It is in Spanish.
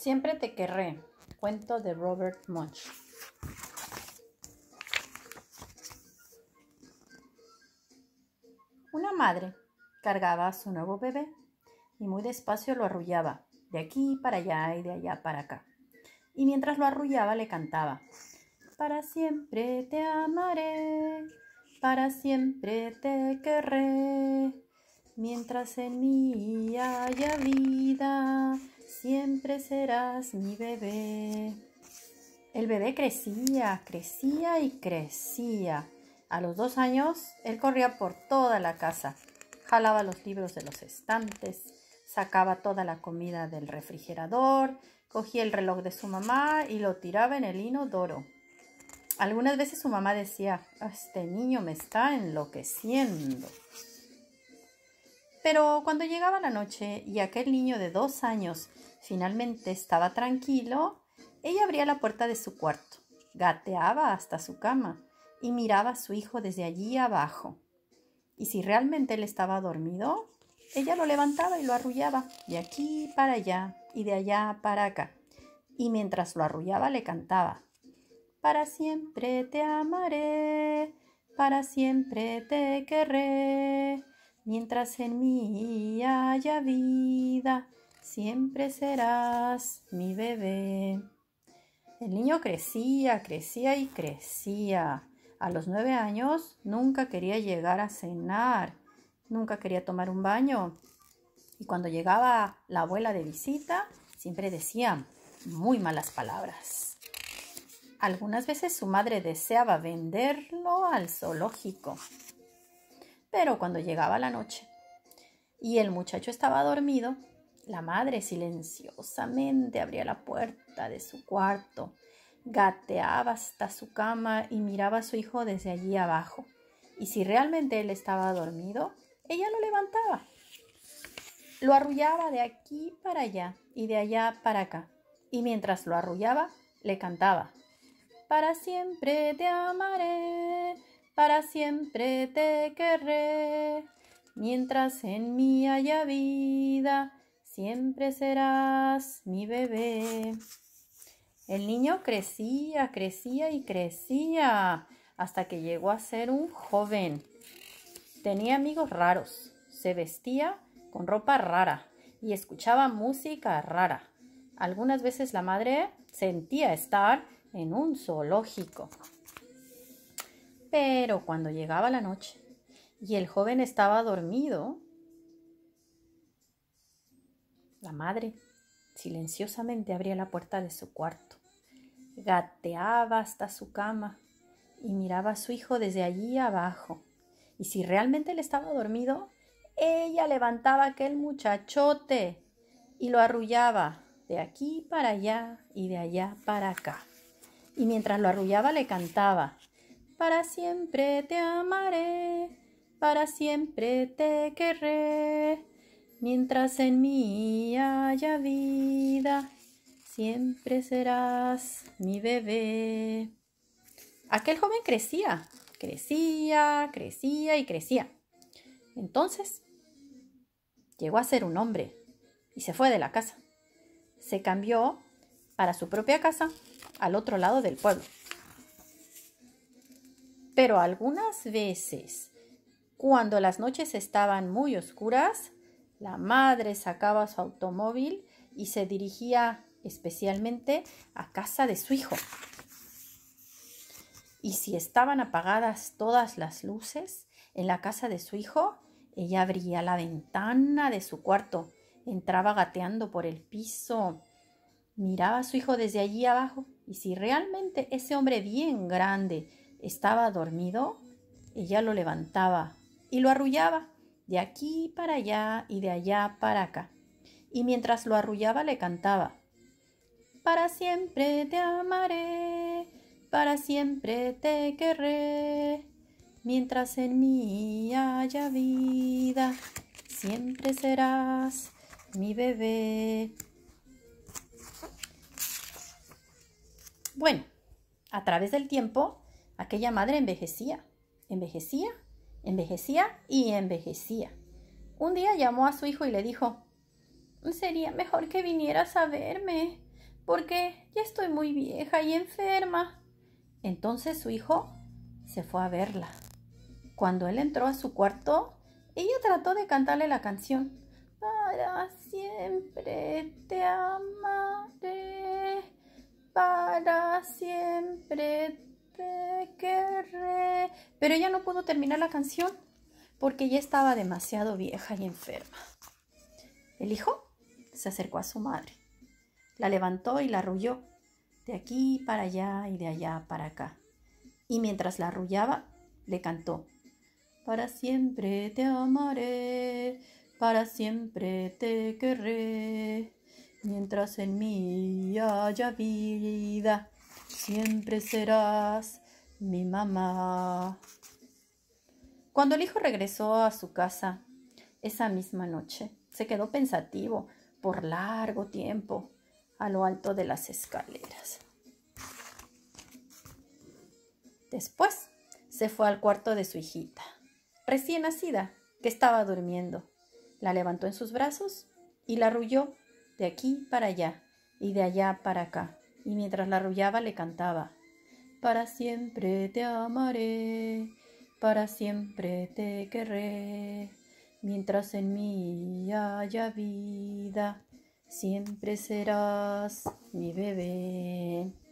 Siempre te querré. Cuento de Robert Munch. Una madre cargaba a su nuevo bebé y muy despacio lo arrullaba, de aquí para allá y de allá para acá. Y mientras lo arrullaba le cantaba, Para siempre te amaré, para siempre te querré, Mientras en mí haya vida, siempre serás mi bebé. El bebé crecía, crecía y crecía. A los dos años, él corría por toda la casa, jalaba los libros de los estantes, sacaba toda la comida del refrigerador, cogía el reloj de su mamá y lo tiraba en el inodoro. Algunas veces su mamá decía, este niño me está enloqueciendo. Pero cuando llegaba la noche y aquel niño de dos años finalmente estaba tranquilo, ella abría la puerta de su cuarto, gateaba hasta su cama y miraba a su hijo desde allí abajo. Y si realmente él estaba dormido, ella lo levantaba y lo arrullaba, de aquí para allá y de allá para acá. Y mientras lo arrullaba le cantaba, Para siempre te amaré, para siempre te querré Mientras en mí haya vida, siempre serás mi bebé. El niño crecía, crecía y crecía. A los nueve años nunca quería llegar a cenar, nunca quería tomar un baño. Y cuando llegaba la abuela de visita, siempre decía muy malas palabras. Algunas veces su madre deseaba venderlo al zoológico, pero cuando llegaba la noche y el muchacho estaba dormido, la madre silenciosamente abría la puerta de su cuarto, gateaba hasta su cama y miraba a su hijo desde allí abajo. Y si realmente él estaba dormido, ella lo levantaba. Lo arrullaba de aquí para allá y de allá para acá. Y mientras lo arrullaba, le cantaba. Para siempre te amaré, para siempre te querré. Mientras en mí haya vida, siempre serás mi bebé. El niño crecía, crecía y crecía hasta que llegó a ser un joven. Tenía amigos raros, se vestía con ropa rara y escuchaba música rara. Algunas veces la madre sentía estar en un zoológico. Pero cuando llegaba la noche y el joven estaba dormido, la madre silenciosamente abría la puerta de su cuarto, gateaba hasta su cama y miraba a su hijo desde allí abajo. Y si realmente él estaba dormido, ella levantaba aquel muchachote y lo arrullaba de aquí para allá y de allá para acá. Y mientras lo arrullaba le cantaba, para siempre te amaré, para siempre te querré. Mientras en mí haya vida, siempre serás mi bebé. Aquel joven crecía, crecía, crecía y crecía. Entonces, llegó a ser un hombre y se fue de la casa. Se cambió para su propia casa al otro lado del pueblo. Pero algunas veces, cuando las noches estaban muy oscuras, la madre sacaba su automóvil y se dirigía especialmente a casa de su hijo. Y si estaban apagadas todas las luces en la casa de su hijo, ella abría la ventana de su cuarto, entraba gateando por el piso, miraba a su hijo desde allí abajo, y si realmente ese hombre bien grande estaba dormido ella lo levantaba y lo arrullaba de aquí para allá y de allá para acá. Y mientras lo arrullaba le cantaba, Para siempre te amaré, para siempre te querré, mientras en mí haya vida, siempre serás mi bebé. Bueno, a través del tiempo Aquella madre envejecía, envejecía, envejecía y envejecía. Un día llamó a su hijo y le dijo, Sería mejor que vinieras a verme, porque ya estoy muy vieja y enferma. Entonces su hijo se fue a verla. Cuando él entró a su cuarto, ella trató de cantarle la canción. Para siempre te amaré, para siempre te pero ella no pudo terminar la canción porque ya estaba demasiado vieja y enferma. El hijo se acercó a su madre, la levantó y la arrulló de aquí para allá y de allá para acá. Y mientras la arrullaba, le cantó, Para siempre te amaré, para siempre te querré, mientras en mí haya vida siempre serás mi mamá. Cuando el hijo regresó a su casa esa misma noche, se quedó pensativo por largo tiempo a lo alto de las escaleras. Después se fue al cuarto de su hijita, recién nacida, que estaba durmiendo. La levantó en sus brazos y la arrulló de aquí para allá y de allá para acá y mientras la arrullaba le cantaba, Para siempre te amaré, para siempre te querré, mientras en mí haya vida, siempre serás mi bebé.